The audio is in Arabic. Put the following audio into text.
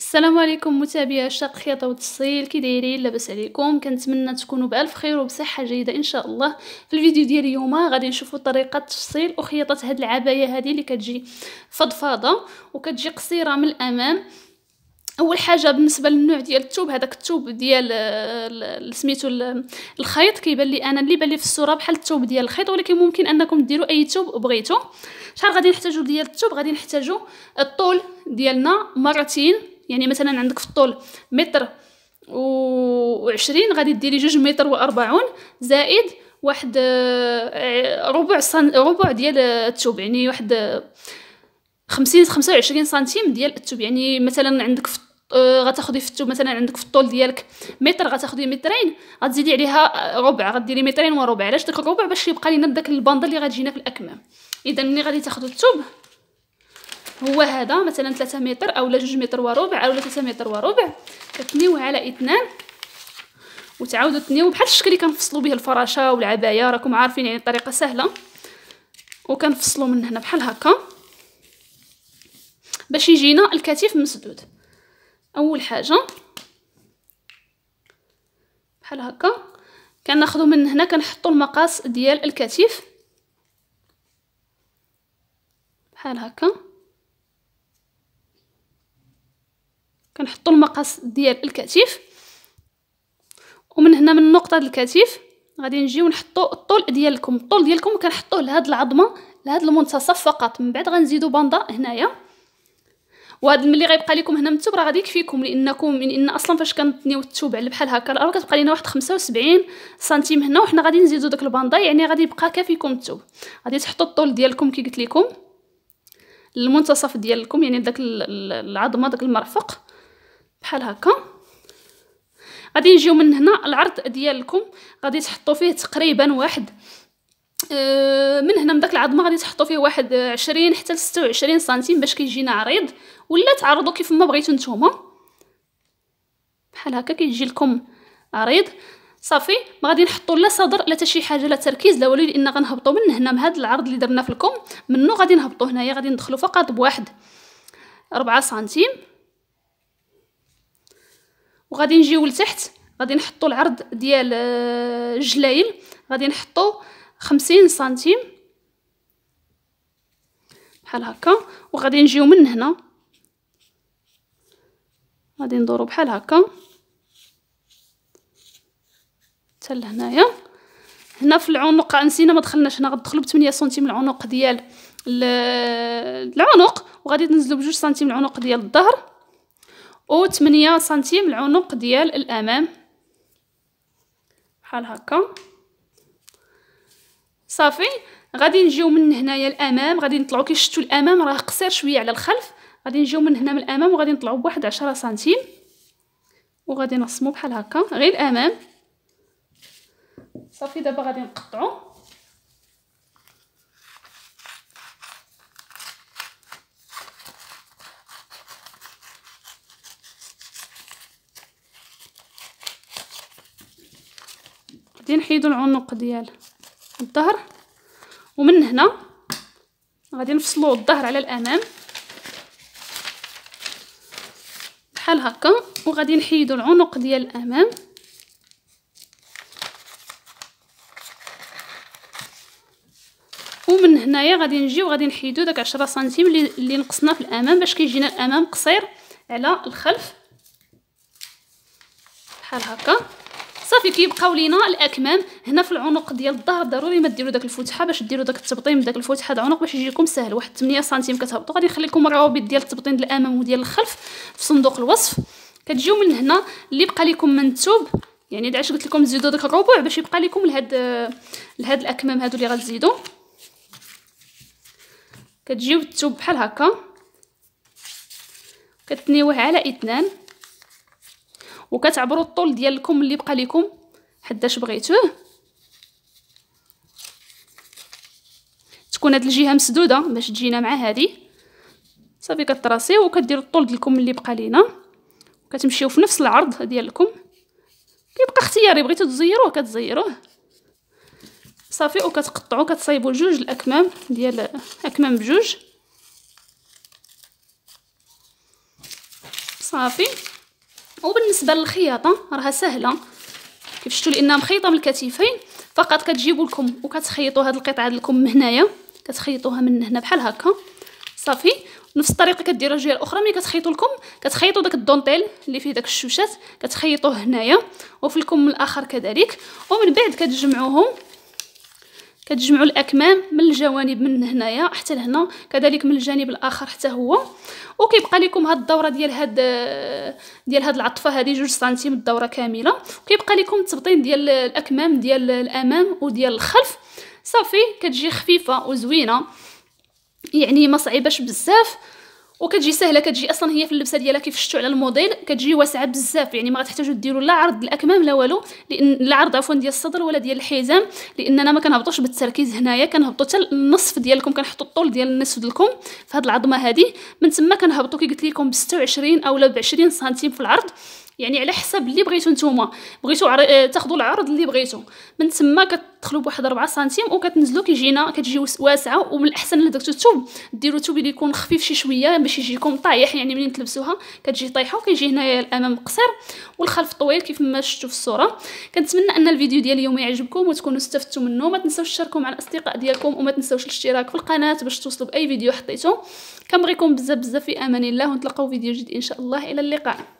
السلام عليكم متابعي عشاق خياطه وتصيل كي دايرين لاباس عليكم كنتمنى تكونوا بالف خير وبصحه جيده ان شاء الله في الفيديو ديال اليوم غادي نشوفوا طريقه تفصيل وخياطه هاد العبايه هذه اللي كتجي فضفاضه وكتجي قصيره من الامام اول حاجه بالنسبه للنوع ديال الثوب هذاك الثوب ديال سميتو الخيط كيبان لي انا اللي بان لي في الصوره بحال الثوب ديال الخيط ولكن ممكن انكم ديروا اي ثوب بغيتو شحال غادي نحتاجوا ديال الثوب غادي نحتاجوا الطول ديالنا مرتين يعني مثلا عندك في الطول متر وعشرين غادي ديري جوج متر وأربعون زائد واحد آه، ربع سن... ربع ديال التوب يعني واحد آه، خمسين خمسة وعشرين سنتيم ديال التوب يعني مثلا عندك في آه، غتاخدي في التوب مثلا عندك في الطول ديالك متر غتاخدي مترين غتزيدي عليها ربع غديري مترين وربع علاش داك الربع باش يبقى لينا داك البندل اللي غتجينا في الاكمام اذا ملي غادي تاخدو التوب هو هذا مثلا 3 متر اولا 2 متر وربع اولا 3 متر وربع كتنيوه على اثنان وتعاودوا تنيو بحال الشكل اللي كنفصلوا به الفراشه والعبايه راكم عارفين يعني الطريقه سهله وكنفصلوا من هنا بحال هكا باش يجينا الكتيف مسدود اول حاجه بحال هكا كناخذوا من هنا كنحطوا المقاس ديال الكتف بحال هكا كنحطوا المقاس ديال الكتف ومن هنا من نقطه الكتف غادي نجيو نحطوا الطول ديالكم الطول ديالكم كنحطوه لهاد العظمه لهاد المنتصف فقط من بعد غنزيدوا باندا هنايا وهاد ملي غيبقى لكم هنا من التوب راه غادي يكفيكم لانكم من ان اصلا فاش كنتنيو التوب على بحال هكا راه كتبقى لينا واحد 75 سنتيم هنا وحنا غادي نزيدو داك الباندا يعني غادي يبقى كافيكم التوب غادي تحطوا الطول ديالكم كي قلت لكم المنتصف ديالكم يعني داك العظمه داك المرفق بحال هكا غادي نجيو من هنا العرض ديالكم غادي تحطوا فيه تقريبا واحد آه، من هنا من داك العظمه غادي تحطوا فيه واحد 20 حتى ل 26 سنتيم باش كيجينا عريض ولا تعرضوا كيف ما بغيتو نتوما بحال هكا كيجي لكم عريض صافي ما غادي نحطوا لا صدر لا حتى شي حاجه لا تركيز لا والو لان غنهبطوا من هنا من هذا العرض اللي درنا في الكم منو غادي نهبطوا هنايا غادي ندخلوا فقط بواحد 4 سنتيم وغادي نجيو لتحت غادي نحطو العرض ديال آه، الجلايل غادي نحطو خمسين سنتيم بحال هكا وغادي نجيو من هنا غادي ندورو بحال هكا حتى لهنايا هنا في العنق نسينا ما دخلناش هنا غندخلو بثمانية سنتيم العنق ديال آه، العنق وغادي تنزلو بجوج سنتيم العنق ديال الظهر أو تمنية سنتيم العنق ديال الأمام بحال هكا صافي غادي نجيو من هنايا الامام غادي نطلعو كي شفتوا الامام راه قصير شويه على الخلف غادي نجيو من هنا من الامام وغادي نطلعو بواحد 10 سنتيم وغادي نرسمو بحال هكا غير الامام صافي دابا غادي نقطعو غادي نحيدو العنق ديال الظهر ومن هنا غادي نفصلو الظهر على الامام بحال هكا وغادي نحيدو العنق ديال الامام ومن هنايا غادي نجيو غادي نحيدو داك 10 سنتيم اللي نقصنا في الامام باش كيجينا الامام قصير على الخلف بحال هكا صافي كيبقاو لينا الاكمام هنا في العنق ديال الظهر ضروري ما ديروا داك الفتحه باش ديروا داك التبطين بداك الفتحه د العنق باش يجيكم سهل واحد 8 سنتيم كتهبطوا غادي نخلي لكم الروابط ديال التبطين ديال الامام وديال الخلف في صندوق الوصف كتجيو من هنا اللي بقى لكم الثوب يعني علاش قلت لكم زيدوا داك الربع باش يبقى لكم لهاد لهاد الاكمام هادو اللي غتزيدوا كتجيو الثوب بحال هكا كتنيوه على اثنان وكتعبروا الطول ديالكم اللي بقى لكم حداش بغيتوه تكون هاد الجهه مسدوده باش تجينا مع هادي صافي كتراسيو وكديروا الطول ديالكم اللي بقى لينا كتمشيو في نفس العرض ديالكم كيبقى اختياري بغيتو تزيروه كتزيروه صافي وكتقطعوا كتصايبوا جوج الاكمام ديال اكمام بجوج صافي وبالنسبه للخياطه راها سهله كيف شفتوا لانها مخيطه من الكتفين فقط كتجيبوا لكم وكتخيطوا هاد القطعه لكم من هنايا كتخيطوها من هنا بحال هكا صافي نفس الطريقه كديروا الجهه الاخرى ملي كتخيطوا لكم كتخيطوا داك الدونتيل اللي فيه داك الشوشات كتخيطوه هنايا وفي الكم الاخر كذلك ومن بعد كتجمعوهم كتجمعوا الاكمام من الجوانب من هنايا حتى لهنا كذلك من الجانب الاخر حتى هو وكيبقى لكم هاد الدوره ديال هاد ديال هاد العطفه هذه جوج سنتيم الدوره كامله وكيبقى لكم التبطين ديال الاكمام ديال الامام وديال الخلف صافي كتجي خفيفه وزوينه يعني ما صعيباش بزاف وكتجي سهله كتجي اصلا هي في اللبسه ديالها كيف شفتوا على الموديل كتجي واسعه بزاف يعني ما غتحتاجوا ديروا لا عرض الاكمام لا والو لان لا عرض عفوا ديال الصدر ولا ديال الحزام لاننا ما كنهبطوش بالتركيز هنايا كنهبطوا حتى النصف ديالكم كنحطوا الطول ديال النصف ديالكم في هاد العظمه هذه من تما كنهبطوا كي قلت لكم ب 26 اولا ب 20 سنتيم في العرض يعني على حسب اللي بغيتو نتوما بغيتو عر... آه، تاخذوا العرض اللي بغيتو من تما كتدخلوا بواحد 4 سنتيم وكتنزلوا كيجينا كتجي واسعه ومن الاحسن الا الثوب ديروا الثوب اللي يكون خفيف شي شويه باش يجيكم طايح يعني منين تلبسوها كتجي طايحه وكيجي هنايا الامام قصير والخلف طويل كيف ما شفتوا في الصوره كنتمنى ان الفيديو ديال اليوم يعجبكم وتكونوا استفدتوا منه ما تنساوش تشاركوا مع الاصدقاء ديالكم وما تنساوش الاشتراك في القناه باش توصلوا باي فيديو حطيته كنبغيكم بزاف بزاف في امان الله ونتلاقاو فيديو جديد ان شاء الله الى اللقاء